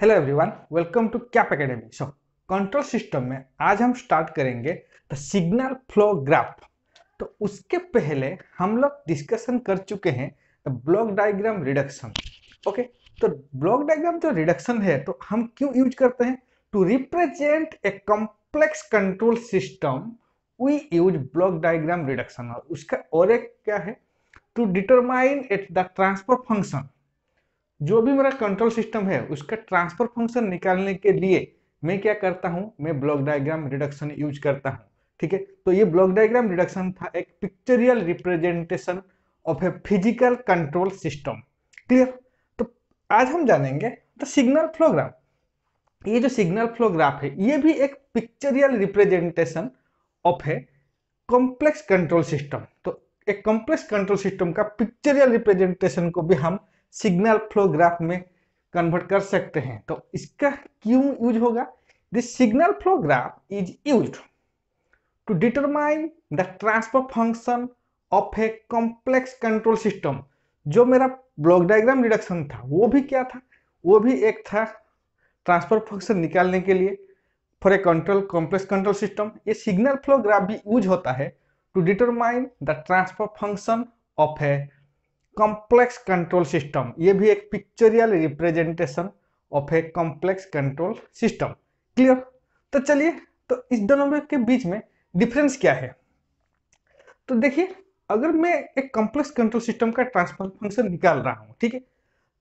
Hello everyone welcome to Cap academy so control system में आज हम स्टार्ट करेंगे द सिग्नल फ्लो ग्राफ तो उसके पहले हम लोग डिस्कशन कर चुके हैं the block diagram reduction okay तो ब्लॉक डायग्राम जो रिडक्शन है तो हम क्यों यूज करते हैं to represent a complex control system we use block diagram reduction और उसका और एक क्या है to determine at the transfer function जो भी मेरा कंट्रोल सिस्टम है उसका ट्रांसफर फंक्शन निकालने के लिए मैं क्या करता हूँ मैं ब्लॉक डायग्राम रिडक्शन यूज करता हूँ ठीक है तो ये ब्लॉक डायग्राम रिडक्शन था एक pictorial representation of a physical control system clear तो आज हम जानेंगे द सिग्नल फ्लो ये जो सिग्नल फ्लोग्राफ है ये भी एक pictorial representation of a complex control system तो एक कॉम्प्लेक्स कंट्रोल सिस्टम का पिक्चरियल रिप्रेजेंटेशन को भी हम सिग्नल फ्लो ग्राफ में कन्वर्ट कर सकते हैं तो इसका क्यों यूज होगा this signal flow graph is use to determine the transfer function of a complex control system जो मेरा ब्लॉक डायग्राम रिडक्शन था वो भी क्या था वो भी एक था ट्रांसफर फंक्शन निकालने के लिए for a control complex control system ये सिग्नल फ्लो ग्राफ भी यूज होता है to determine the transfer function of a complex control system ये भी एक pictorial representation of a complex control system clear तो चलिए तो इस दोनों के बीच में डिफरेंस क्या है तो देखिए अगर मैं एक कॉम्प्लेक्स कंट्रोल सिस्टम का ट्रांसफर फंक्शन निकाल रहा हूँ ठीक है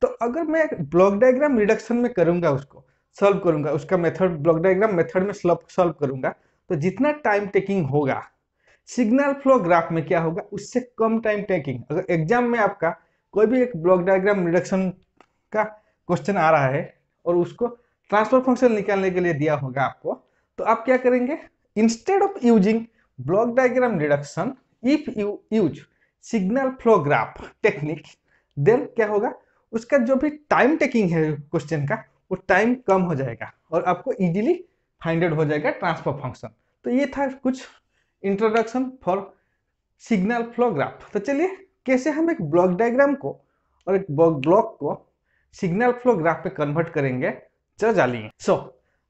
तो अगर मैं ब्लॉक डायग्राम रिडक्शन में करूंगा उसको सॉल्व करूंगा उसका मेथड ब्लॉक डायग्राम मेथड में सॉल्व करूंगा तो जितना टाइम टेकिंग होगा सिग्नल फ्लो ग्राफ में क्या होगा उससे कम टाइम टेकिंग अगर एग्जाम में आपका कोई भी एक ब्लॉक डायग्राम रिडक्शन का क्वेश्चन आ रहा है और उसको ट्रांसफर फंक्शन निकालने के लिए दिया होगा आपको तो आप क्या करेंगे instead of using block diagram reduction if you use signal flow graph technique then क्या होगा उसका जो भी टाइम टेकिंग है क्वेश्चन का वो टाइम कम हो जाएगा और आपको इजीली फाइंड आउट हो जाएगा ट्रांसफर फंक्शन तो ये था कुछ introduction for signal flow graph तो चलिए कैसे हम एक ब्लॉक डायग्राम को और एक ब्लॉक को सिग्नल फ्लो ग्राफ पे कन्वर्ट करेंगे चल जानिए सो so,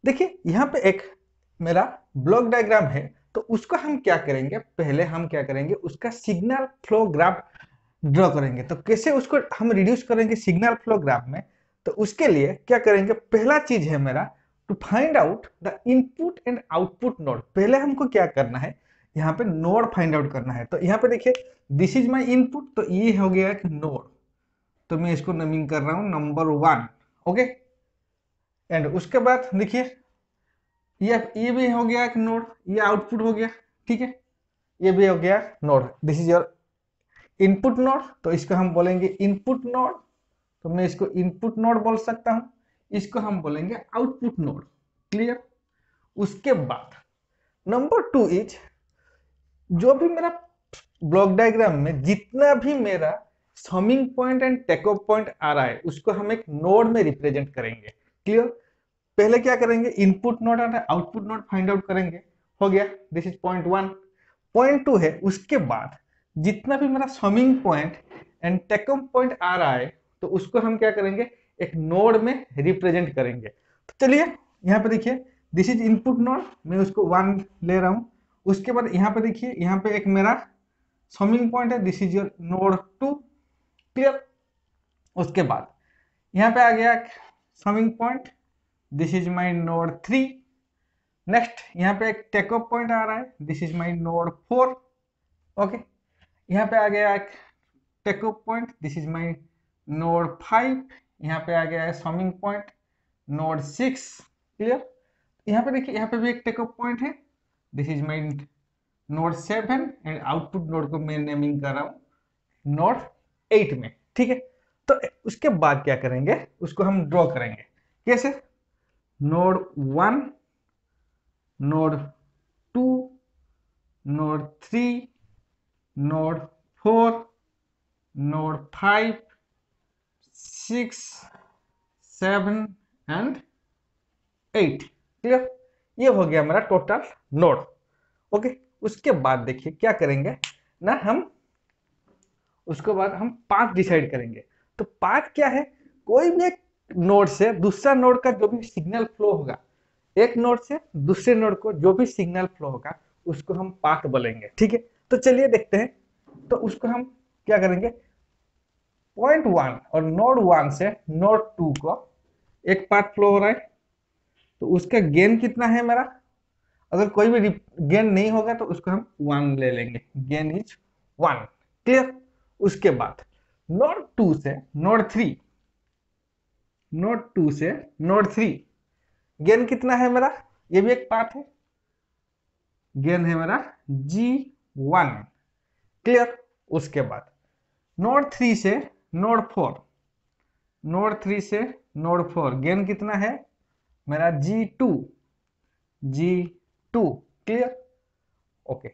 देखिए यहाँ पे एक मेरा ब्लॉक डायग्राम है तो उसको हम क्या करेंगे पहले हम क्या करेंगे उसका सिग्नल फ्लो ग्राफ ड्रॉ करेंगे तो कैसे उसको हम रिड्यूस करेंगे सिग्नल फ्लो ग्राफ में तो उसके लिए क्या करेंगे पहला चीज है मेरा to find out the input and output node पहले हमको क्या करना है यहाँ पे नोड फाइंड आउट करना है तो यहाँ पे देखिए दिस इज माई इनपुट तो ये हो गया कि नोड तो मैं इसको नमिंग कर रहा हूँ नंबर वन ओके एंड उसके बाद देखिए ये ये भी हो गया एक नोड ये आउटपुट हो गया ठीक है ये भी हो गया node this is your input node तो इसको हम बोलेंगे इनपुट नोड तो मैं इसको इनपुट नोड बोल सकता हूँ इसको हम बोलेंगे आउटपुट नोड क्लियर उसके बाद नंबर टू इज जो भी मेरा ब्लॉक डायग्राम में जितना भी मेरा summing point and take up point आ रहा है उसको हम एक नोड में रिप्रेजेंट करेंगे क्लियर पहले क्या करेंगे input node and output node find out करेंगे हो गया this is point one point two है उसके बाद जितना भी मेरा summing point and take up point आ रहा है तो उसको हम क्या करेंगे एक नोड में रिप्रेजेंट करेंगे तो चलिए यहाँ पे देखिए दिस इज इनपुट नोड मैं उसको वन ले रहा हूं उसके बाद यहाँ पे देखिए यहाँ पे एक मेरा समिंग पॉइंट है this is your node two clear उसके बाद यहाँ पे आ गया summing point this is my node three next यहाँ पे एक टेकअप पॉइंट आ रहा है this is my node four okay यहाँ पे आ गया एक take up point this is my node five यहाँ पे आ गया है summing point node six clear यहाँ पे देखिए यहाँ पे भी एक टेकअप पॉइंट है this is my node seven and output node को मैं नेमिंग कर रहा हूँ नोट एट में ठीक है तो उसके बाद क्या करेंगे उसको हम ड्रॉ करेंगे कैसे node one node two node three node four node five six seven and eight clear ये हो गया हमारा टोटल नोड ओके उसके बाद देखिए क्या करेंगे ना हम उसके बाद हम पाथ डिसाइड करेंगे तो पाथ क्या है कोई भी एक नोड से दूसरा नोड का जो भी सिग्नल फ्लो होगा एक नोड से दूसरे नोड को जो भी सिग्नल फ्लो होगा उसको हम पाथ बोलेंगे ठीक है तो चलिए देखते हैं तो उसको हम क्या करेंगे पॉइंट वन और नोड वन से नोड टू को एक पाथ फ्लो हो रहा है तो उसका गेन कितना है मेरा अगर कोई भी गेन नहीं होगा तो उसको हम वन ले लेंगे गेन इज वन क्लियर उसके बाद नोट टू से नोट थ्री नोट टू से नोट थ्री गेन कितना है मेरा ये भी एक पार्ट है गेन है मेरा जी वन क्लियर उसके बाद नोट थ्री से नोट फोर नोट थ्री से नोट फोर गेन कितना है मेरा G two G two clear okay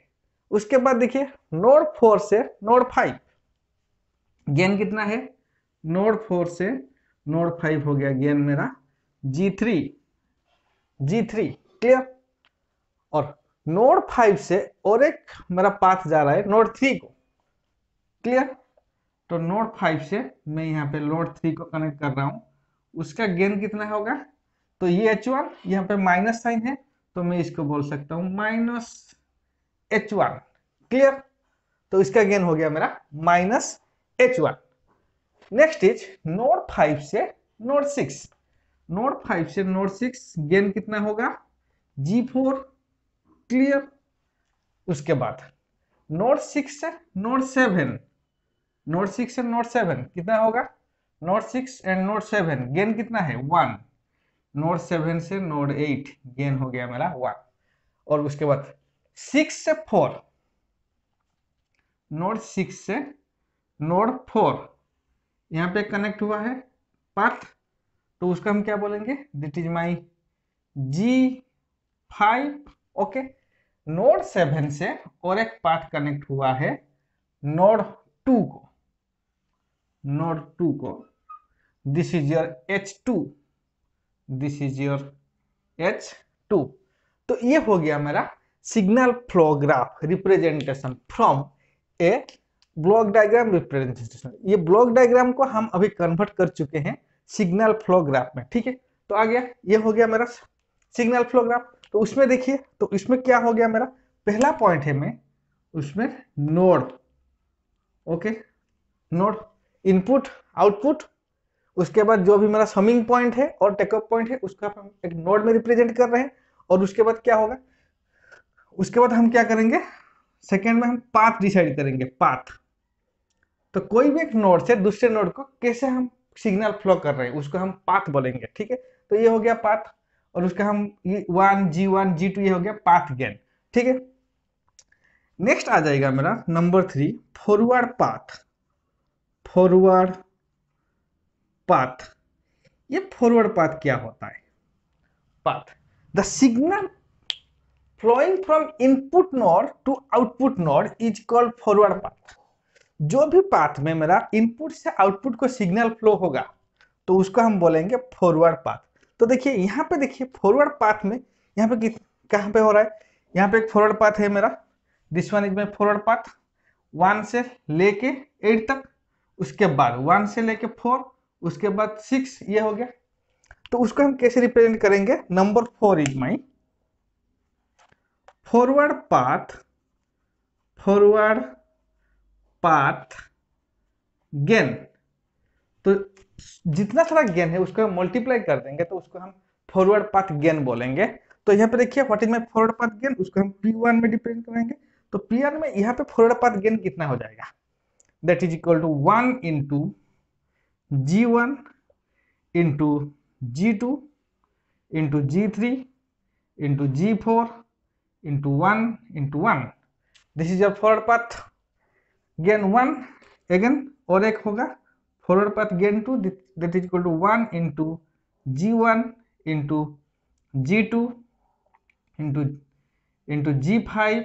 उसके बाद देखिए नोड फोर से नोड फाइव गेन कितना है नोड फोर से नोड फाइव हो गया गेन मेरा G three G three clear और नोड फाइव से और एक मेरा पाथ जा रहा है नोड थ्री को क्लियर तो नोड फाइव से मैं यहां पे नोड थ्री को कनेक्ट कर रहा हूं उसका गेन कितना होगा तो ये एच वन यहाँ पे माइनस साइन है तो मैं इसको बोल सकता हूं माइनस एच वन क्लियर तो इसका गेन हो गया मेरा minus H one next is node five से नोड सिक्स नोड फाइव से नोड सिक्स गेन कितना होगा जी फोर क्लियर उसके बाद नोड सिक्स से node seven node six and node seven कितना होगा node six and node seven gain कितना है वन नोड सेवन से नोड एट गेन हो गया मेरा वन और उसके बाद सिक्स से फोर नोड सिक्स से नोड फोर यहाँ पे कनेक्ट हुआ है पाथ तो उसका हम क्या बोलेंगे this is my G five okay node seven से और एक पाथ कनेक्ट हुआ है नोड टू को नोड टू को this is your H two this is your H two तो ये हो गया मेरा signal flow graph representation from a block diagram representation ये ब्लॉक डायग्राम को हम अभी कन्वर्ट कर चुके हैं सिग्नल फ्लोग्राफ में ठीक है तो आ गया ये हो गया मेरा सिग्नल फ्लोग्राफ तो उसमें देखिए तो इसमें क्या हो गया मेरा पहला पॉइंट है मैं उसमें node okay node input output उसके बाद जो भी मेरा समिंग पॉइंट है और टेकअप पॉइंट है उसका हम एक नोड में रिप्रेजेंट कर रहे हैं और उसके बाद क्या होगा उसके बाद हम क्या करेंगे सेकेंड में हम पाथ डिसाइड करेंगे पाथ तो कोई भी एक नोड से दूसरे नोड को कैसे हम सिग्नल फ्लो कर रहे हैं उसको हम पाथ बोलेंगे ठीक है तो ये हो गया पाथ और उसका हम one G one G two ये हो गया पाथ गेन ठीक है नेक्स्ट आ जाएगा मेरा number three forward path forward path ये फॉरवर्ड पाथ क्या होता है path the signal flowing from input node to output node is called forward path जो भी पाथ में मेरा इनपुट से आउटपुट को सिग्नल फ्लो होगा तो उसको हम बोलेंगे फॉरवर्ड पाथ तो देखिए यहाँ पे देखिए फॉरवर्ड पाथ में यहाँ पे कहाँ पे हो रहा है यहाँ पे एक फॉरवर्ड पाथ है मेरा this one is my forward path one से लेके एट तक उसके बाद वन से लेके फोर उसके बाद सिक्स ये हो गया तो उसको हम कैसे रिप्रेजेंट करेंगे number four is my forward path forward path gain तो जितना सारा गेन है उसको हम मल्टीप्लाई कर देंगे तो उसको हम फॉरवर्ड पाथ गेन बोलेंगे तो यहाँ पे देखिए what is my forward path gain उसको हम पी वन में डिपेंड करेंगे तो पी वन में यहाँ पे फॉरवर्ड पाथ गेन कितना हो जाएगा that is equal to one into G one into G two into G three into G four into one into one this is a forward gain one again और एक होगा forward path gain two that is equal to one into G one into G two into into G five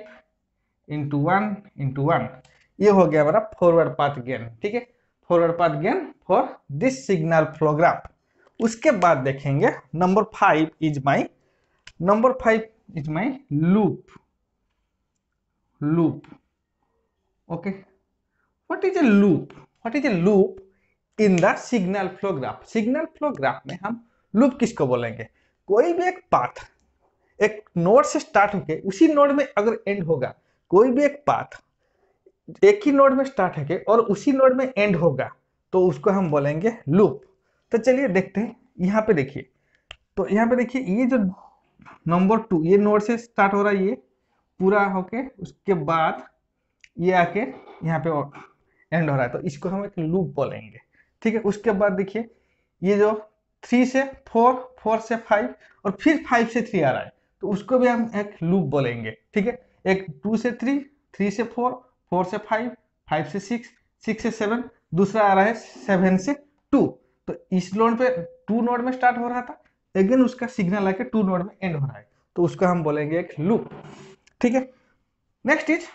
into one into one ये हो गया हमारा forward path gain ठीक है forward path gain for this signal flow graph उसके बाद देखेंगे number five is my number five is my loop loop okay what is a loop what is a loop in the signal flow graph signal flow graph में हम loop किसको बोलेंगे कोई भी एक पाथ एक नोड से स्टार्ट होके उसी नोड में अगर एंड होगा कोई भी एक पाथ एक ही नोड में स्टार्ट है के और उसी नोड में एंड होगा तो उसको हम बोलेंगे लूप तो चलिए देखते हैं यहाँ पे देखिए तो यहाँ पे देखिए ये जो नंबर टू ये नोड से स्टार्ट हो रहा है ये पूरा होके उसके बाद ये आके यहाँ पे एंड हो रहा है तो इसको हम एक लूप बोलेंगे ठीक है उसके बाद देखिए ये जो थ्री से फोर फोर से फाइव और फिर फाइव से थ्री आ रहा है तो उसको भी हम एक लूप बोलेंगे ठीक है एक टू से थ्री थ्री से फोर फोर से फाइव फाइव से सिक्स सिक्स से सेवन दूसरा आ रहा है सेवन से टू तो इस नोड पे टू नोड में स्टार्ट हो रहा था अगेन उसका सिग्नल आके टू नोड में एंड हो रहा है तो उसका हम बोलेंगे एक लूप ठीक है next is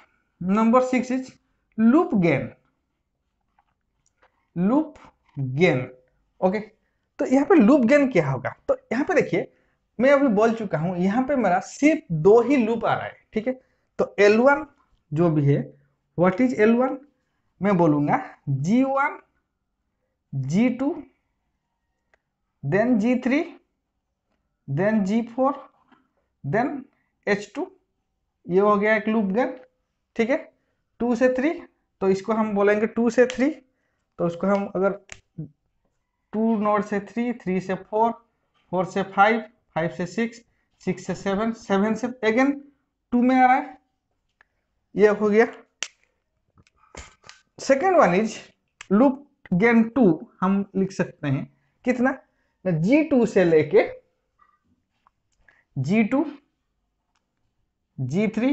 number six is loop gain loop gain okay तो यहाँ पे लूप गेन क्या होगा तो यहाँ पे देखिए मैं अभी बोल चुका हूं यहाँ पे मेरा सिर्फ दो ही लूप आ रहा है ठीक है तो L1 जो भी है व्हाट इज एल वन मैं बोलूँगा G one G two then G three then G four then H two ये हो गया एक लूप गेन ठीक है टू से थ्री तो इसको हम बोलेंगे टू से थ्री तो उसको हम अगर टू नोट से थ्री थ्री से फोर फोर से फाइव फाइव से सिक्स सिक्स से सेवन सेवन से अगेन टू में आ रहा है ये हो गया second one is loop gain two हम लिख सकते हैं कितना जी टू से लेके G two G three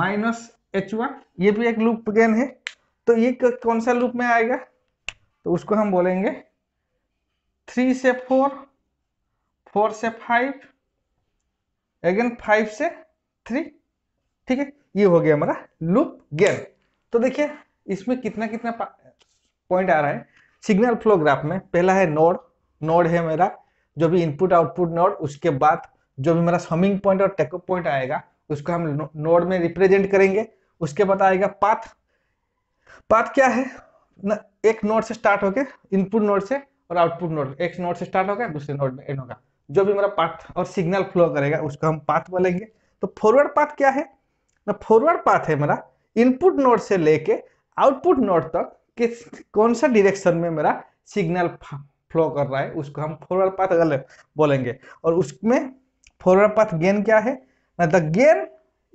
minus H one ये भी एक लूप गेन है तो ये कौन सा लूप में आएगा तो उसको हम बोलेंगे थ्री से फोर फोर से फाइव अगेन फाइव से थ्री ठीक है ये हो गया हमारा लूप गेन तो देखिए इसमें कितना कितना पॉइंट आ रहा है सिग्नल फ्लो ग्राफ में पहला है नोड नोड है मेरा जो भी इनपुट आउटपुट नोड उसके बाद जो भी मेरा समिंग पॉइंट और टेकअप पॉइंट आएगा उसको हम नोड में रिप्रेजेंट करेंगे उसके बाद आएगा पाथ पाथ क्या है न, एक नोड से स्टार्ट होकर इनपुट नोड से और आउटपुट नोड एक नोड से स्टार्ट होगा दूसरे नोड में एंड होगा जो भी मेरा पाथ और सिग्नल फ्लो करेगा उसको हम पाथ बोलेंगे तो फॉरवर्ड पाथ क्या है ना फॉरवर्ड पाथ है मेरा इनपुट नोड से लेके आउटपुट नोड तक किस कौन सा डिरेक्शन में मेरा सिग्नल फ्लो कर रहा है उसको हम फॉरवर्ड पाथ अगर बोलेंगे और उसमें फॉरवर्ड पाथ गेन क्या है the gain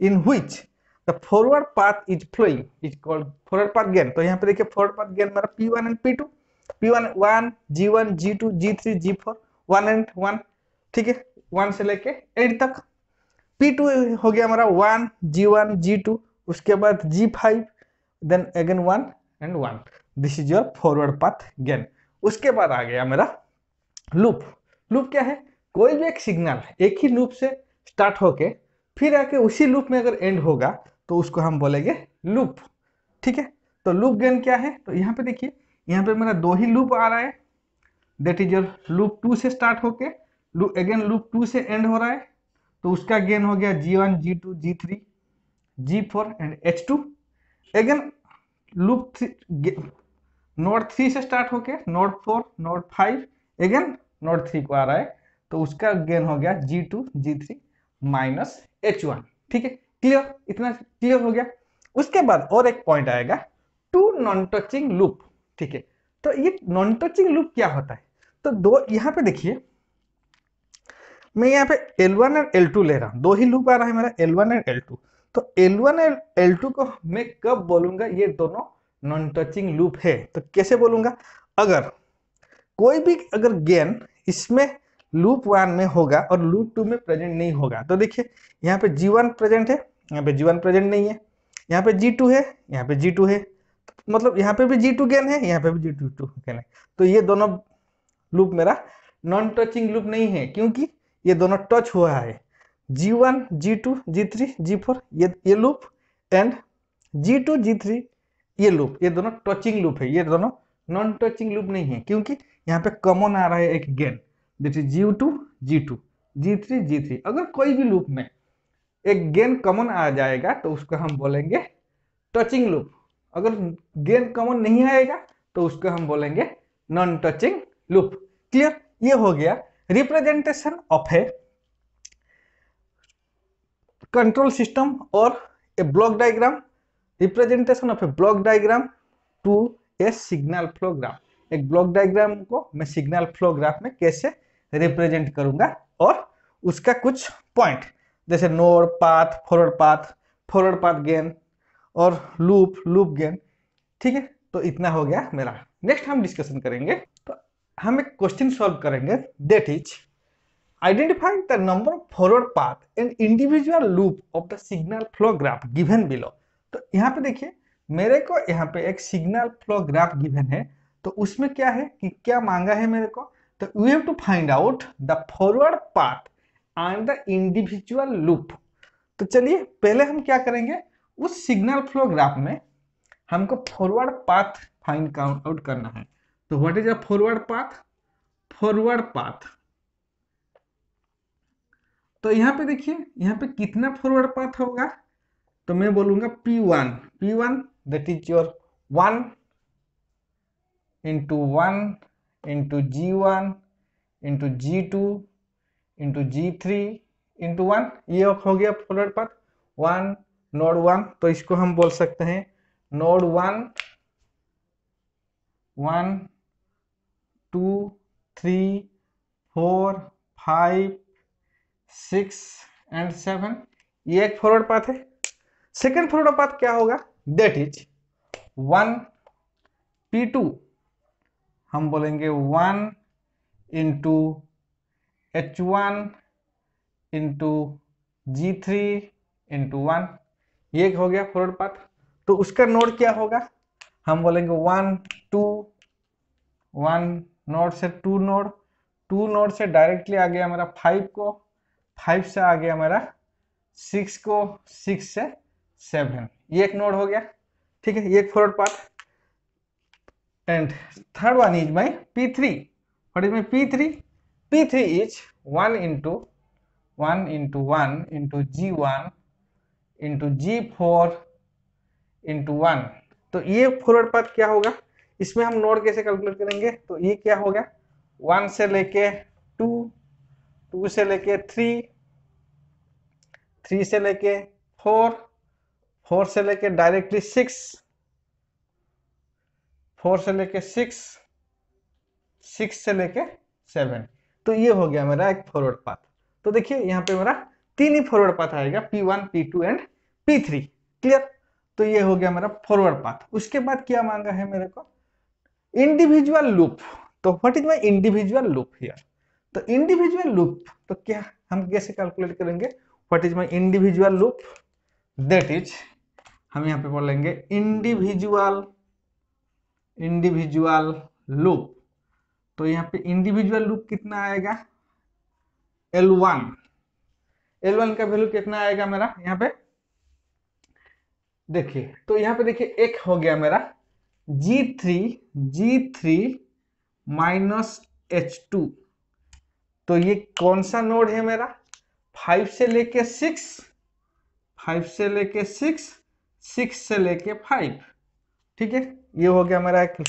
in which the forward path is flowing is called forward path gain तो यहाँ पे देखिए फॉरवर्ड पाथ गेन मेरा P one and P two P one one G one G two G three G four one and one ठीक है one से लेके eight तक पी टू हो गया हमारा one G one G two उसके बाद G five then again one and one this is your forward path gain उसके बाद आ गया मेरा लूप लूप क्या है कोई भी एक सिग्नल एक ही लूप से स्टार्ट होके फिर आके उसी लूप में अगर एंड होगा तो उसको हम बोलेंगे लूप ठीक है तो लूप गेन क्या है तो यहाँ पे देखिए यहाँ पे मेरा दो ही लूप आ रहा है that is your loop two से स्टार्ट होके अगेन लूप टू से एंड हो रहा है तो उसका गेन हो गया G one G two G three G4 and H2 again loop th node three से स्टार्ट होके node four node five again node three को आ रहा है तो उसका गेन हो गया G two G three minus H one ठीक है क्लियर इतना क्लियर हो गया उसके बाद और एक पॉइंट आएगा टू नॉन टचिंग लूप ठीक है तो ये नॉन टचिंग लूप क्या होता है तो दो यहाँ पे देखिए मैं यहाँ पे L1 और L2 ले रहा हूँ दो ही लूप आ रहा है मेरा L1 और L2 तो L one L L two को मैं कब बोलूंगा ये दोनों नॉन टचिंग लूप है तो कैसे बोलूंगा अगर कोई भी अगर गेन इसमें लूप वन में होगा और लूप टू में प्रेजेंट नहीं होगा तो देखिए यहाँ पे जी वन प्रेजेंट है यहाँ पे जी वन प्रेजेंट नहीं है यहाँ पे जी टू है यहाँ पे जी टू है तो मतलब यहाँ पे भी जी टू गेन है यहाँ पे भी जी टू टू गेन है तो ये दोनों लूप मेरा नॉन टचिंग लूप नहीं है क्योंकि ये दोनों टच हुआ है G one G two G three G four ये ये loop and G two G three ये लूप ये दोनों टचिंग लूप है ये दोनों नॉन टचिंग लूप नहीं है क्योंकि यहाँ पे कॉमन आ रहा है एक गेन देखिए G2, G2, G3, G3 अगर कोई भी लूप में एक गेन कॉमन आ जाएगा तो उसको हम बोलेंगे टचिंग लूप अगर गेन कॉमन नहीं आएगा तो उसको हम बोलेंगे नॉन टचिंग लूप क्लियर ये हो गया representation of a control system और a block diagram representation of a block diagram to a signal flow graph एक ब्लॉक डायग्राम को मैं सिग्नल फ्लो ग्राफ में कैसे रिप्रेजेंट करूंगा और उसका कुछ पॉइंट जैसे नोर path forward path forward path gain और लूप लूप गेन ठीक है तो इतना हो गया मेरा नेक्स्ट हम डिस्कशन करेंगे तो हम एक क्वेश्चन सॉल्व करेंगे that is Identify the number of forward path and individual loop of the signal flow graph given below. तो यहाँ पे देखिए मेरे को यहाँ पे एक सिग्नल फ्लो ग्राफ गिवन है तो उसमें क्या है कि क्या मांगा है मेरे को तो you have to find out the forward path and the individual loop तो चलिए पहले हम क्या करेंगे उस सिग्नल फ्लो ग्राफ में हमको फॉरवर्ड पाथ फाइंड आउट करना है तो what is a forward path forward path तो यहाँ पे देखिए यहाँ पे कितना फॉरवर्ड पाथ होगा तो मैं बोलूंगा P one P one that is your one into one into G one into G two into G three into one ये हो गया forward path one node one तो इसको हम बोल सकते हैं node one one two three four five six and seven ये एक फॉरवर्ड पाथ है सेकेंड फॉरवर्ड पाथ क्या होगा that is one P two हम बोलेंगे one into H one into G three into one ये हो गया फॉरवर्ड पाथ तो उसका नोड क्या होगा हम बोलेंगे वन टू वन नोड से टू नोड टू नोड से डायरेक्टली आ गया हमारा फाइव को फाइव से आ गया हमारा सिक्स को सिक्स से सेवन ये एक नोड हो गया ठीक है ये एक forward path and third one is my P three what is my P three P three is one into one into one into G one into G four into one तो ये forward part क्या होगा इसमें हम node कैसे calculate करेंगे तो ये क्या होगा वन से लेके टू टू से लेके थ्री थ्री से लेके फोर फोर से लेके डायरेक्टली सिक्स फोर से लेके सिक्स सिक्स से लेके सेवन तो ये हो गया मेरा एक फॉरवर्ड पाथ तो देखिए यहाँ पे मेरा तीन ही फॉरवर्ड पाथ आएगा P one P two and P three clear तो ये हो गया मेरा फॉरवर्ड पाथ उसके बाद क्या मांगा है मेरे को इंडिविजुअल लूप तो what is my individual loop here तो इंडिविजुअल लूप तो क्या हम कैसे कैलकुलेट करेंगे what is my individual loop that is हम यहां पे बोलेंगे इंडिविजुअल इंडिविजुअल लूप तो यहां पे इंडिविजुअल लूप कितना आएगा एल वन एल वन का वैल्यू कितना आएगा मेरा यहां पे देखिए तो यहां पे देखिए एक हो गया मेरा G three G three minus H two तो ये कौन सा नोड है मेरा फाइव से लेके सिक्स फाइव से लेके सिक्स सिक्स से लेके फाइव ठीक है ये हो गया मेरा एक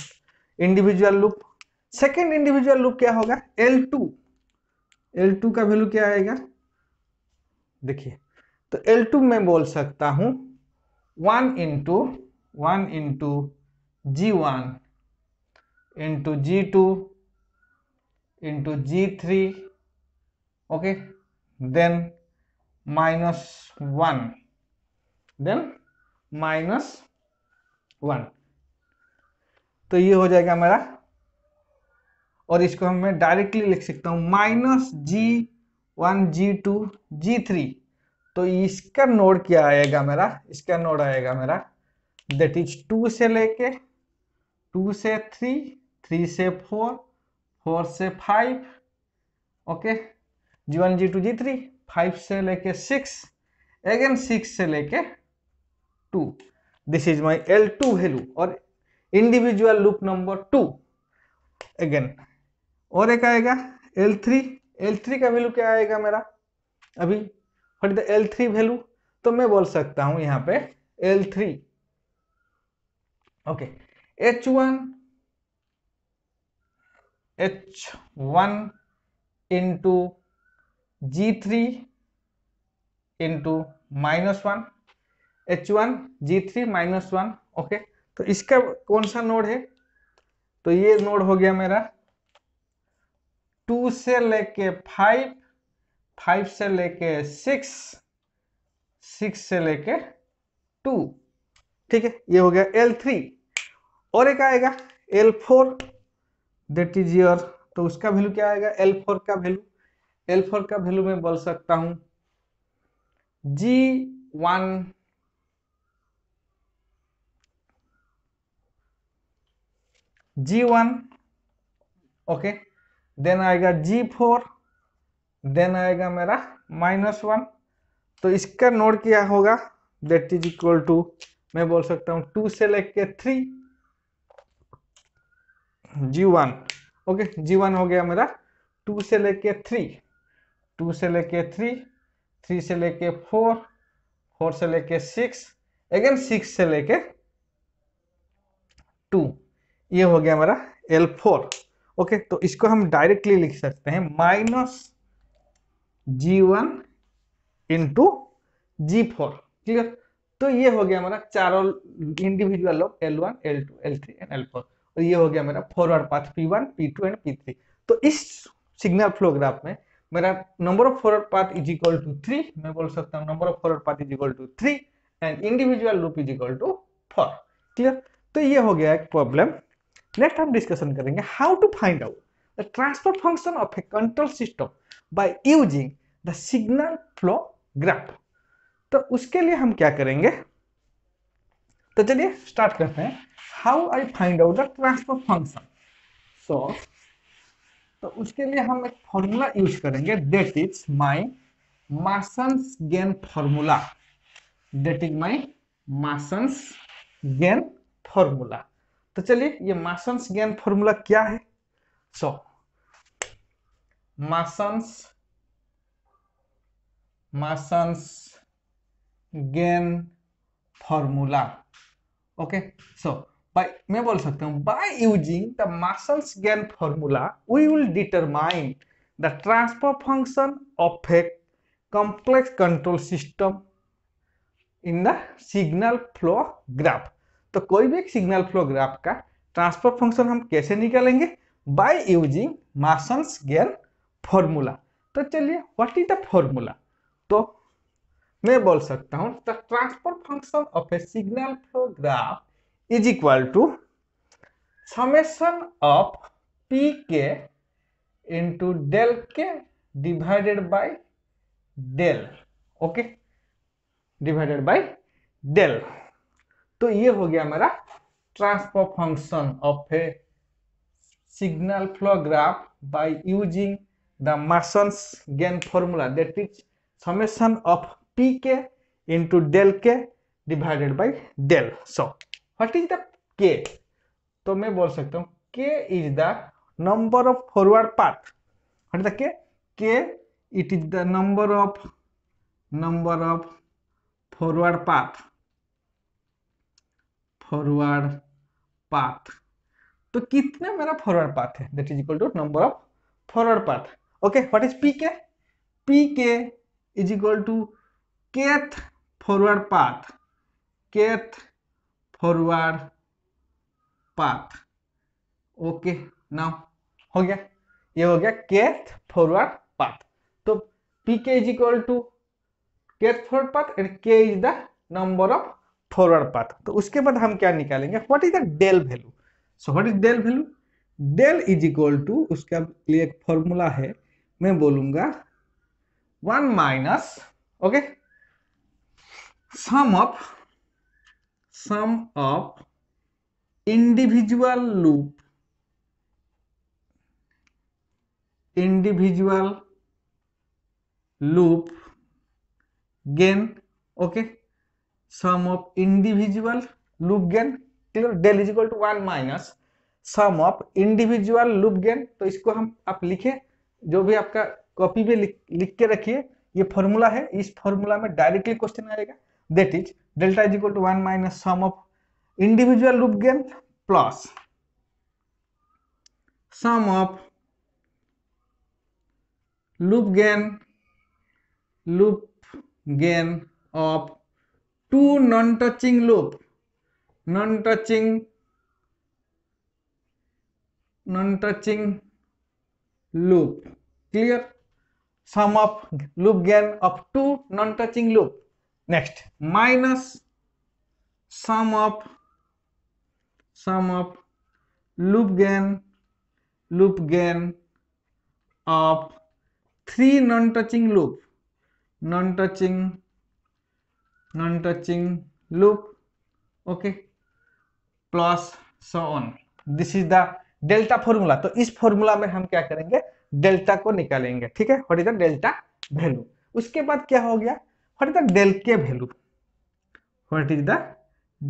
individual loop second individual loop क्या होगा एल टू एल टू का वैल्यू क्या आएगा देखिए तो एल टू में बोल सकता हूं one into one into G one into G two into G three okay then minus 1 then minus one तो ये हो जाएगा मेरा और इसको हम मैं डायरेक्टली लिख सकता हूं minus G one G two G three तो इसका नोड क्या आएगा मेरा इसका नोड आएगा मेरा दट इज टू से लेके टू से थ्री थ्री से फोर फोर से five okay okay? G one G two G three five से लेके सिक्स अगेन सिक्स से लेके two this is my L two value और individual loop number two again और एक आएगा एल थ्री एल थ्री का वैल्यू क्या आएगा मेरा अभी for the L three value तो मैं बोल सकता हूं यहां पे L three okay H one H one into G three into minus one H one G three minus one okay तो इसका कौन सा नोड है तो ये नोड हो गया मेरा टू से लेके फाइव फाइव से लेके सिक्स सिक्स से लेके टू ठीक है ये हो गया एल थ्री और एक आएगा L four that is your तो उसका वैल्यू क्या आएगा एल फोर का वैल्यू एल फोर का वैल्यू मैं बोल सकता हूं G one G one okay then आएगा जी फोर देन आएगा मेरा माइनस वन तो इसका नोड क्या होगा दैट इज इक्वल टू मैं बोल सकता हूं टू से लेके three G one okay G one हो गया मेरा टू से लेके थ्री टू से लेके थ्री थ्री से लेके फोर फोर से लेके सिक्स अगेन सिक्स से लेके टू ये हो गया हमारा एल फोर ओके तो इसको हम डायरेक्टली लिख सकते हैं minus G one into G four clear तो ये हो गया हमारा चारों individual loop L one L two L three and L four और ये हो गया मेरा forward path P one P two and P three तो इस सिग्नल फ्लोग्राफ में मेरा number of forward path is equal to three मैं बोल सकता हूँ number of forward path is equal to three and individual loop is equal to four clear तो ये हो गया एक प्रॉब्लम नेक्स्ट हम डिस्कशन करेंगे how to find out the transfer function of a control system by using the signal flow graph तो उसके लिए हम क्या करेंगे तो चलिए स्टार्ट करते हैं how I find out the transfer function so तो उसके लिए हम एक फॉर्मूला यूज करेंगे that is my Mason's gain formula that is my Mason's gain formula तो चलिए ये मासंस गेन फॉर्मूला क्या है so mass Mason's gain formula okay so by मैं बोल सकता हूँ by using the Mason's gain formula we will determine the transfer function of a complex control system in the signal flow graph तो कोई भी एक सिग्नल फ्लो ग्राफ का transfer function हम कैसे निकालेंगे by using Mason's gain formula तो चलिए व्हाट इज द फॉर्मूला तो मैं बोल सकता हूँ the transfer function of a signal flow graph is equal to summation of P K into del K divided by del okay divided by del तो ये हो गया मेरा transfer function of a signal flow graph by using the Mason's gain formula that is summation of P K into del K divided by del so what is the K तो मैं बोल सकता हूँ के is the number of forward path what is the K K it is the number of number of forward path forward path तो कितने मेरा forward path है that is equal to number of forward path okay what is P K P K is equal to Kth forward path Kth forward path okay now हो गया ये हो गया Kth forward path तो P K is equal to Kth forward path and K is the number of forward path तो उसके बाद हम क्या निकालेंगे what is the del value so what is del value del is equal to उसका लिए एक फॉर्मूला है मैं बोलूंगा one minus okay sum of sum of individual loop individual loop gain okay sum of individual loop gain clear del is equal to 1 minus sum of individual loop gain तो इसको हम आप लिखे जो भी आपका कॉपी पे लिख, लिख के रखिए ये फॉर्मूला है इस फॉर्मूला में डायरेक्टली क्वेश्चन आएगा that is delta is equal to 1 minus sum of individual loop gain plus sum of loop gain loop gain of two non-touching loop non-touching non-touching loop clear sum of loop gain of two non-touching loop next minus sum of sum of loop gain loop gain of three non-touching loop non-touching non-touching loop okay plus so on this is the delta formula तो इस formula में हम क्या करेंगे delta को निकालेंगे ठीक है what is the delta value उसके बाद क्या हो गया what is the del K value what is the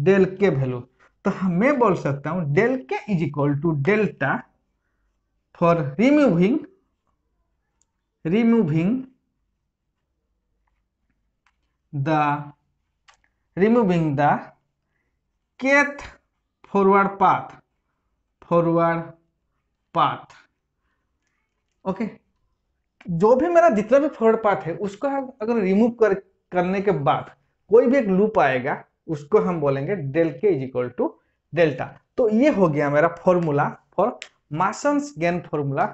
del K value तो मैं बोल सकता हूं del K is equal to delta for removing removing the removing the Kth forward path forward path okay जो भी मेरा जितना भी फॉरवर्ड पाथ है उसको अगर रिमूव कर करने के बाद कोई भी एक लूप आएगा उसको हम बोलेंगे del K is equal to delta तो ये हो गया मेरा formula for Mason gain formula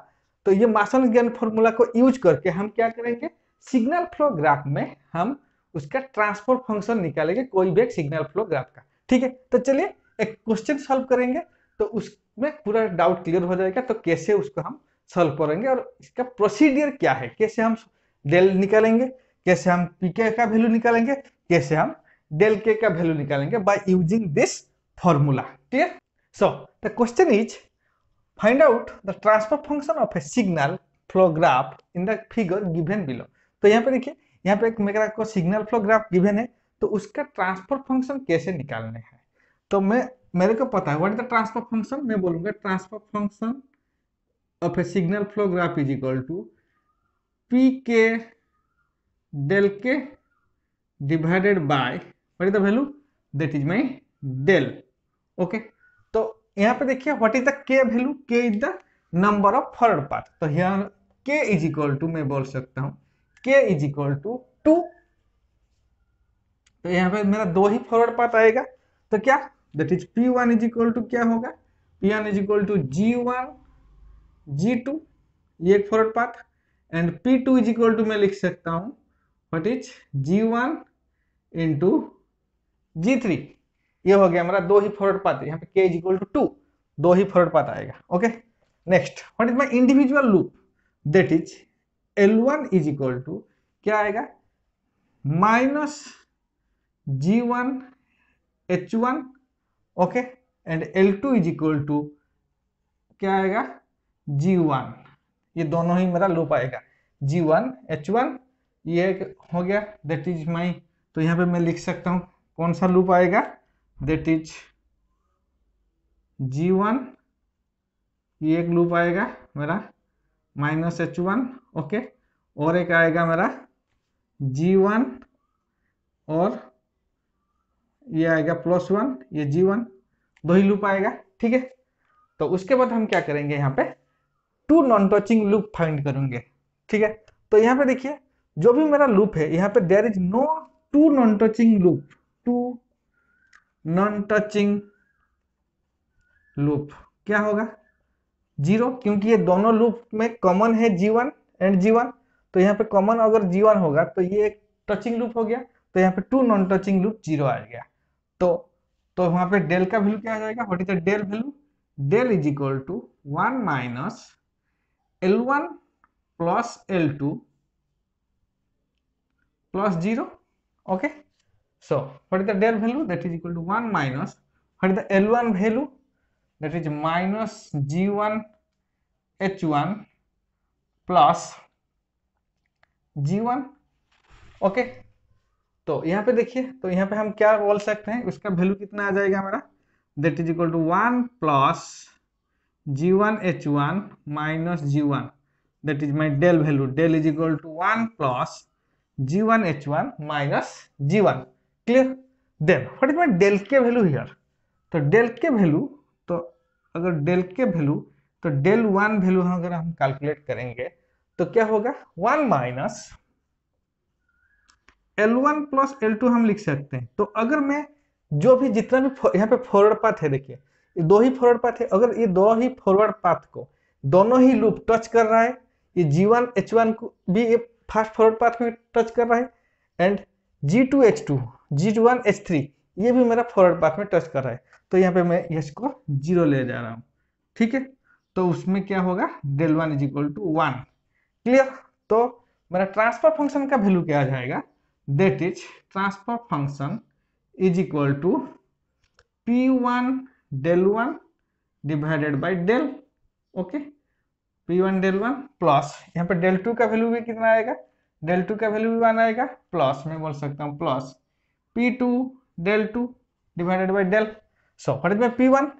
तो ये मासन गेन फॉर्मूला को यूज करके हम क्या करेंगे सिग्नल फ्लो ग्राफ में हम उसका ट्रांसफर फंक्शन निकालेंगे कोई भी एक सिग्नल फ्लो ग्राफ का ठीक है तो चलिए एक क्वेश्चन सॉल्व करेंगे तो उसमें पूरा डाउट क्लियर हो जाएगा तो कैसे उसको हम सॉल्व करेंगे और इसका प्रोसीडियर क्या है कैसे हम डेल निकालेंगे कैसे हम पी के का वैल्यू निकालेंगे कैसे हम डेल के का वैल्यू निकालेंगे by using this formula clear so the question is find out the transfer function of a signal flow graph in the figure given below तो यहाँ पे देखिए यहाँ पे मेरा को सिग्नल फ्लो ग्राफ गिवेन है तो उसका ट्रांसफर फंक्शन कैसे निकालने हैं तो मैं मेरे को पता है what is the transfer function मैं बोलूंगा transfer function of a signal flow graph is equal to P K del K divided by what is the value that is my del okay तो यहाँ पे देखिए what is the K value K is the number of forward path तो यहाँ के is equal to मैं बोल सकता हूँ के इज इक्वल टू टू तो यहाँ पे मेरा दो ही फॉरवर्ड पाथ आएगा तो क्या that is P one is equal to क्या होगा P one is equal to G one G two ये एक forward path and P two is equal to मैं लिख सकता हूँ what is G one into G three ये हो गया हमारा दो ही फॉरवर्ड पाथ यहाँ पे के इज इक्वल टू टू दो ही फॉरवर्ड पाथ आएगा okay next what is my individual loop that is L one is equal to क्या आएगा minus G one H one okay and L two is equal to क्या आएगा जी one ये दोनों ही मेरा लूप आएगा जी वन एच वन ये हो गया देट इज माई तो यहाँ पे मैं लिख सकता हूँ कौन सा लूप आएगा देट इज जी वन ये एक लूप आएगा मेरा माइनस एच वन ओके और एक आएगा मेरा जी वन और ये आएगा प्लस वन ये जी वन दो ही लूप आएगा ठीक है तो उसके बाद हम क्या करेंगे यहाँ पे two non touching loop find करेंगे ठीक है तो यहाँ पे देखिए जो भी मेरा लूप है यहाँ पे there is no two non touching loop two non touching loop क्या होगा जीरो क्योंकि ये दोनों लूप में कॉमन है G one and G one तो यहाँ पे कॉमन अगर जी वन होगा तो ये एक टचिंग लूप हो गया तो यहाँ पे two non touching loop zero आ गया तो तो वहां पे डेल का वैल्यू क्या आ जाएगा what is the del value del is equal to one minus L one plus L two plus 0 okay so what is the del value that is equal to 1 minus what is the l1 value that is minus g1 h1 plus g1 okay okay. तो यहाँ पे देखिए तो यहाँ पे हम क्या बोल सकते हैं उसका वैल्यू कितना आ जाएगा हमारा that is equal to one plus G one H one minus G one that is my del value del is equal to one plus G1H1 minus G1. Clear? Then what is my del K value here? तो del K value तो अगर del K value तो del one value अगर हम calculate करेंगे तो क्या होगा one minus L one plus L two हम लिख सकते हैं तो अगर मैं जो भी जितना भी यहाँ पे फॉरवर्ड पाथ है देखिए ये दो ही फॉरवर्ड पाथ है अगर ये दो ही फॉरवर्ड पाथ को दोनों ही लूप टच कर रहा है ये जी वन एच वन को भी ये फास्ट फॉरवर्ड पाथ में टच कर रहा है and G two H two G one H three ये भी मेरा फॉरवर्ड पाथ में टच कर रहा है तो यहाँ पे मैं एच को जीरो ले जा रहा हूँ ठीक है तो उसमें क्या होगा del one is equal to one clear तो मेरा ट्रांसफर फंक्शन का वैल्यू क्या आ जाएगा that is transfer function is equal to P one del one divided by del okay P one del one plus यहाँ पे डेल टू का value भी कितना आएगा डेल टू का वैल्यू भी वन आएगा प्लस मैं बोल सकता हूँ plus P two del two divided by del so what is my P one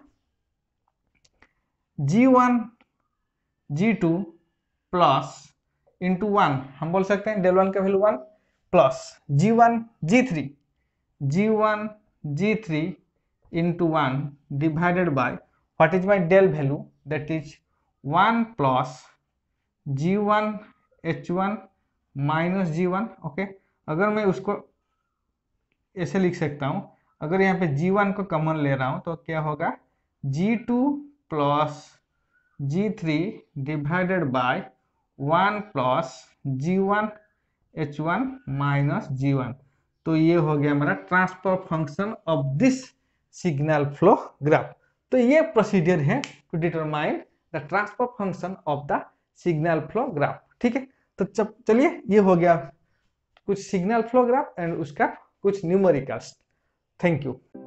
G one G two plus into one हम बोल सकते हैं डेल वन का value one plus G one G three G one G three into one divided by what is my del value that is one plus G one H one minus G one okay अगर मैं उसको ऐसे लिख सकता हूँ अगर यहाँ पे जी वन को कॉमन ले रहा हूँ तो क्या होगा G two plus G three divided by one plus G one H one minus G one तो ये हो गया हमारा transfer function of this signal flow graph तो ये प्रोसीजर है to determine the transfer function of the signal flow graph ठीक है तो चलिए ये हो गया कुछ सिग्नल फ्लो ग्राफ एंड उसका कुछ न्यूमरिकल्स थैंक यू